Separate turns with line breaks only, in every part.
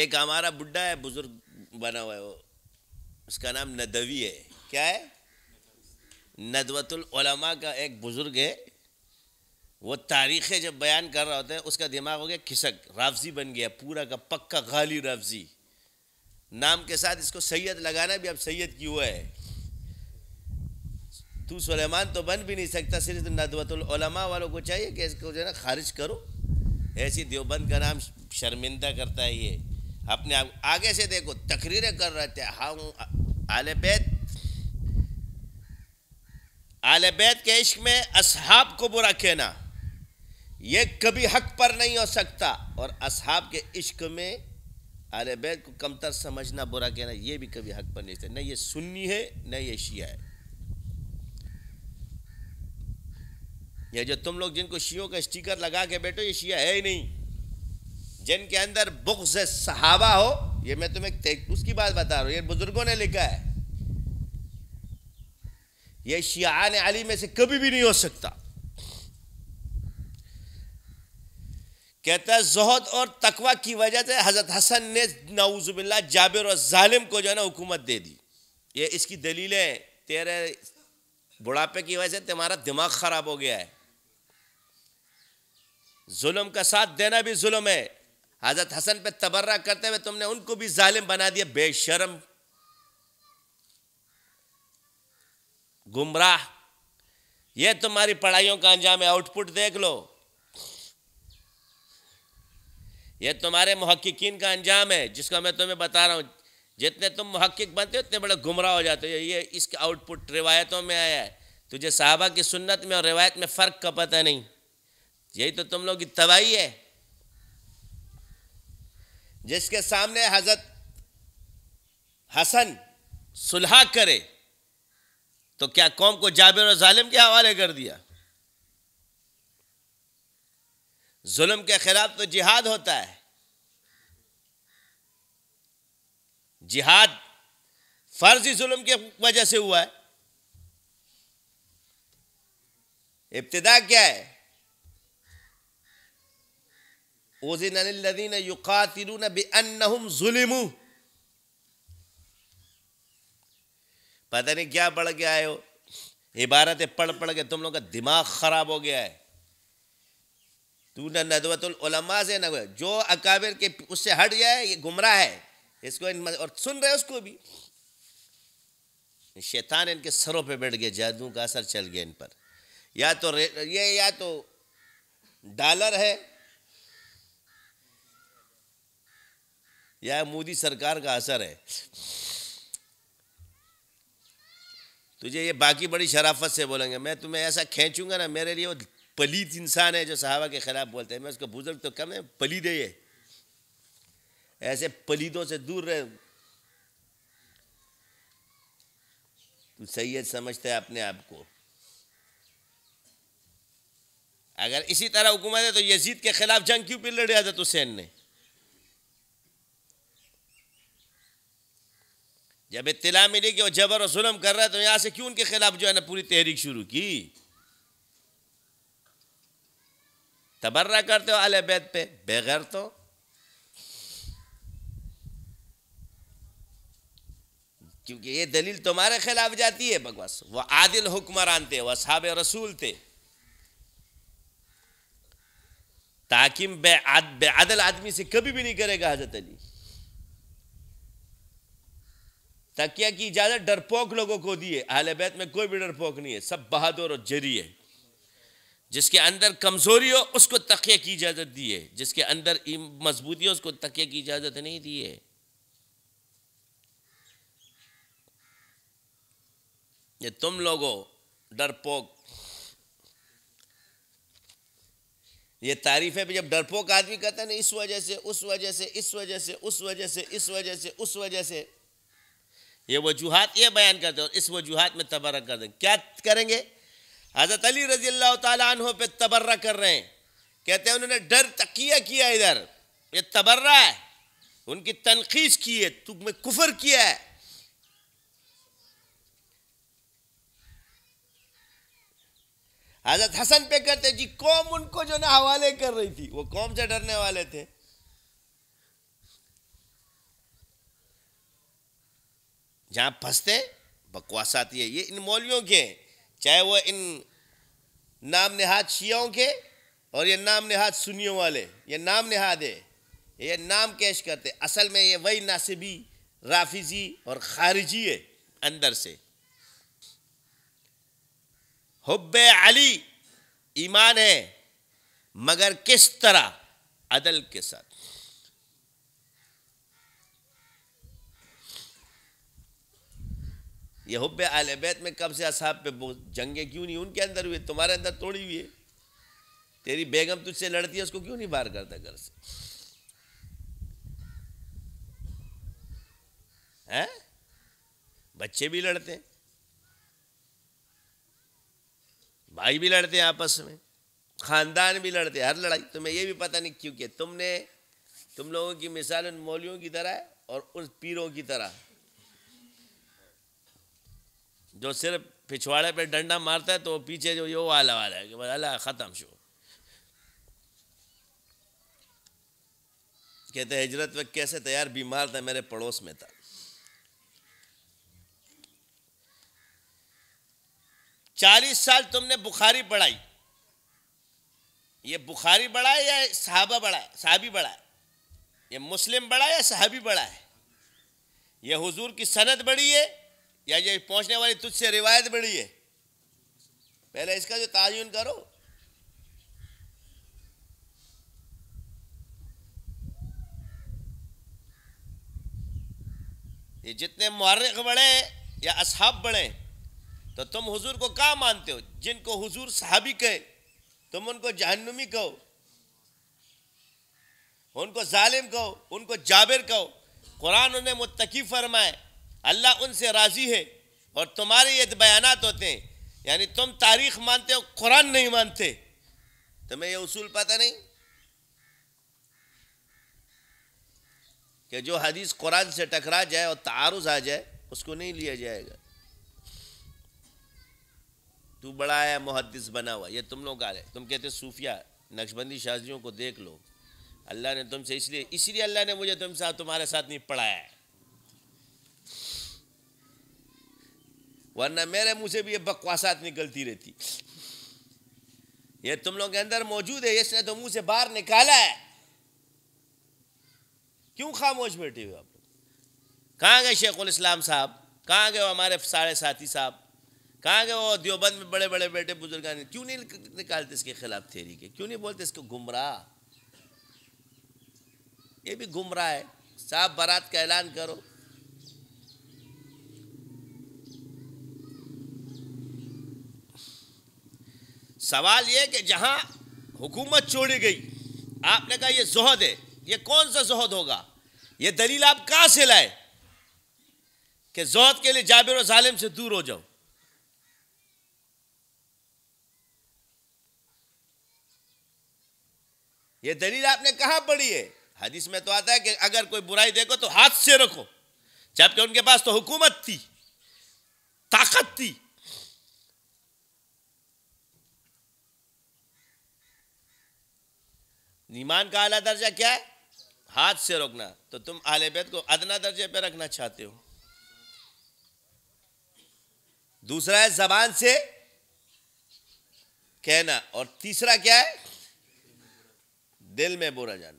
एक हमारा बुढ़ा है बुजुर्ग बना हुआ है वो उसका नाम नदवी है क्या है नदवतुलमा का एक बुज़ुर्ग है वो तारीख़ें जब बयान कर रहा होता है उसका दिमाग हो गया खिसक राफजी बन गया पूरा का पक्का गाली राफजी नाम के साथ इसको सैयद लगाना भी अब सैयद की हुआ है तू सलेमान तो बन भी नहीं सकता सिर्फ नदवतुलमा वालों को चाहिए कि इसको जो है ना खारिज करो ऐसी देवबंद का नाम शर्मिंदा करता है ये अपने आप आगे से देखो तकरीरें कर रहे थे हाउ आले बैत आले बैत के इश्क में असहाब को बुरा कहना ये कभी हक पर नहीं हो सकता और असहाब के इश्क में आले बैत को कमतर समझना बुरा कहना ये भी कभी हक पर नहीं होता ना ये सुन्नी है ना ये शिया है ये जो तुम लोग जिनको शियों का स्टिकर लगा के बैठो ये शिया है ही नहीं जिनके अंदर बुग्ज सहाबा हो ये मैं तुम्हें उसकी बात बता रहा हूँ ये बुज़ुर्गों ने लिखा है ये शियान अली में से कभी भी नहीं हो सकता कहता है जहद और तकवा की वजह से हज़रत हसन ने नाउज़बिल्ला जाबिर और जालिम को जो है ना हुकूमत दे दी ये इसकी दलीलें तेरे बुढ़ापे की वजह से तुम्हारा दिमाग ख़राब हो गया है जुल्म का साथ देना भी जुल्म है हजरत हसन पे तबर्रा करते हुए तुमने उनको भी जालिम बना दिया बेशरम गुमराह ये तुम्हारी पढ़ाइयों का अंजाम है आउटपुट देख लो ये तुम्हारे महक्कीन का अंजाम है जिसका मैं तुम्हें बता रहा हूं जितने तुम महक्क बनते हो उतने बड़े गुमराह हो जाते हो ये इसके आउटपुट रिवायतों में आया है तुझे साहबा की सुन्नत में और रिवायत में फ़र्क का पता नहीं यही तो तुम लोग की तबाही है जिसके सामने हजरत हसन सुलह करे तो क्या कौम को जाबिर और जालिम के हवाले कर दिया जुल्म के खिलाफ तो जिहाद होता है जिहाद फर्जी जुल्म के वजह से हुआ है इब्तदा क्या है ओजिन पता नहीं क्या पढ़ के आए हो इबारतें पढ़ पढ़ के तुम लोग का दिमाग ख़राब हो गया है तू ना नदवतुलमा से न जो अकाबिर के उससे हट जाए ये गुमराह है इसको इन और सुन रहे उसको भी शैतान इनके सरों पे बैठ गया जादू का असर चल गया इन पर या तो ये या तो डॉलर है यह मोदी सरकार का असर है तुझे ये बाकी बड़ी शराफत से बोलेंगे मैं तुम्हें ऐसा खींचूंगा ना मेरे लिए वो पलीत इंसान है जो सहावा के ख़िलाफ़ बोलते हैं मैं उसका बुजुर्ग तो कम है पलीद है ये ऐसे पलीदों से दूर रहे तू सैयद समझते है अपने आप को अगर इसी तरह हुकूमत है तो यजीद के ख़िलाफ़ जंग क्यों पर लड़े आजत हुसैन ने जब इतला मिली कि वो जबर और जुलम कर रहा है तो यहां से क्यों उनके खिलाफ जो है ना पूरी तहरीक शुरू की तबर्रा करते हो आले बैद पे बेगैर तो क्योंकि ये दलील तुम्हारे खिलाफ जाती है बकवास वह आदिल हुक्मरान थे वह साहब रसूल थे ताकि बे आदल आदमी से कभी भी नहीं करेगा हजरत अली तकिया की इजाज़त डरपोक लोगों को दी है अहल बैत में कोई भी डरपोक नहीं है सब बहादुर और जरी है जिसके अंदर कमज़ोरी हो उसको तकिया की इजाज़त दी है जिसके अंदर मजबूती हो उसको तकिया की इजाज़त नहीं दी है ये तुम लोगों डरपोक ये तारीफ है जब डरपोक आदमी कहता है ना इस वजह से उस वजह से इस वजह से उस वजह से इस वजह से उस वजह से, उस वजह से ये वजूहत ये बयान करते हैं और इस वजूहत में तबर्रक कर देंगे क्या करेंगे हज़रत अली रजी अल्लाह तहों पे तबर्रा कर रहे हैं कहते हैं उन्होंने डर तकिया किया इधर ये तबर्रा है उनकी तनखीज की है तुम कुफर किया है हजरत हसन पे करते जी कौम उनको जो ना हवाले कर रही थी वो कौम से डरने वाले थे जहाँ फंसते बकवास आती है ये इन मौलियों के चाहे वह इन नाम नहाद शियाओं के और ये नाम नहाद सुनियों वाले ये नाम नहाद है ये नाम कैश करते असल में ये वही नासिबी राफिजी और खारिजी है अंदर से हब अली ईमान है मगर किस तरह अदल के साथ ये हुब आल बैत में कब से असाब पे जंगे क्यों नहीं उनके अंदर हुए तुम्हारे अंदर तोड़ी हुई है तेरी बेगम तुझसे लड़ती है उसको क्यों नहीं बाहर करता घर से हैं बच्चे भी लड़ते हैं भाई भी लड़ते हैं आपस में ख़ानदान भी लड़ते हैं हर लड़ाई तुम्हें यह भी पता नहीं क्यों तुमने तुम लोगों की मिसाल उन मौलियों की तरह है और उन पीरों की तरह जो सिर्फ पिछवाड़े पे डंडा मारता है तो पीछे जो यो वाला वाला है कि अला ख़त्म शो कहते हजरत वक्त कैसे तैयार बीमार था मेरे पड़ोस में था चालीस साल तुमने बुखारी पढ़ाई ये बुखारी बड़ा है या साहबा बड़ा है साहबी बड़ा है ये मुस्लिम बड़ा है या साहबी बड़ा है ये हुजूर की सनत बड़ी है या ये पहुंचने वाली तुझसे रिवायत बड़ी है पहले इसका जो ताजुन करो ये जितने महर्रक बड़े या असहाब बड़े तो तुम हुजूर को कहा मानते हो जिनको हुजूर साहबी कहे तुम उनको जहनुमी कहो उनको जालिम कहो उनको जाबिर कहो कुरान उन्हें मुतकी फरमाए अल्लाह उनसे राज़ी है और तुम्हारे ये बयानात होते हैं यानी तुम तारीख मानते हो कुरान नहीं मानते तुम्हें यह उसूल पता नहीं कि जो हदीस कुरान से टकरा जाए और तारुज आ जाए उसको नहीं लिया जाएगा तू बड़ा है मुहदस बना हुआ ये तुम लोग आ रहे तुम कहते सूफिया नक्शबंदी शाजियों को देख लो अल्लाह ने तुमसे इसलिए इसलिए अल्लाह ने मुझे तुम तुम्हारे साथ नहीं पढ़ाया है वरना मेरे मुँह से भी ये बकवासात निकलती रहती ये तुम लोग के अंदर मौजूद है इसने तो मुंह से बाहर निकाला है क्यों खामोश बैठे हुए आप लोग कहाँ गए शेखुल इस्लाम साहब कहाँ गए हमारे सारे साथी साहब कहाँ गए वो देवबंद में बड़े बड़े बेटे बुजुर्गान क्यों नहीं निकालते इसके खिलाफ थेरी के क्यों नहीं बोलते इसको गुमराह ये भी गुमराह है साहब बारात का ऐलान करो सवाल ये कि जहाँ हुकूमत छोड़ी गई आपने कहा ये जहद है ये कौन सा जहद होगा ये दलील आप कहाँ से लाए कि जहद के लिए जाबिर और जालिम से दूर हो जाओ ये दलील आपने कहा पढ़ी है हदीस में तो आता है कि अगर कोई बुराई देखो तो हाथ से रखो जबकि उनके पास तो हुकूमत थी ताकत थी ईमान का अला दर्जा क्या है हाथ से रोकना तो तुम आले बैत को अदना दर्जे पे रखना चाहते हो दूसरा है जबान से कहना और तीसरा क्या है दिल में बोरा जानना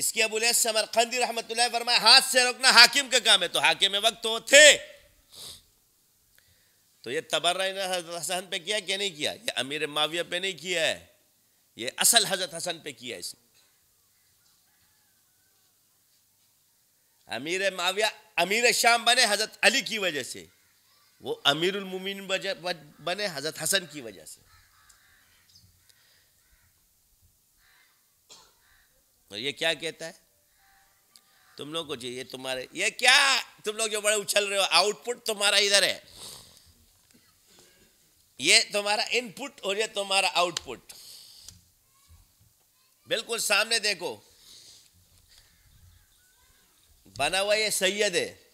अब अबुल समरकंदी रहमत फरमाए हाथ से रोकना हाकिम का काम है तो हाकिम में वक्त तो थे तो ये तबर्रा हसन पे किया क्या नहीं किया ये अमीर माविया पे नहीं किया है ये असल हजरत हसन पे किया इसने अमीर माविया अमीर शाम बने हजरत अली की वजह से वो अमीरमिन बने हजरत हसन की वजह से और ये क्या कहता है तुम लोग को ये तुम्हारे ये क्या तुम लोग जो बड़े उछल रहे हो आउटपुट तुम्हारा इधर है ये तुम्हारा इनपुट और ये तुम्हारा आउटपुट बिल्कुल सामने देखो बना हुआ ये सैयद है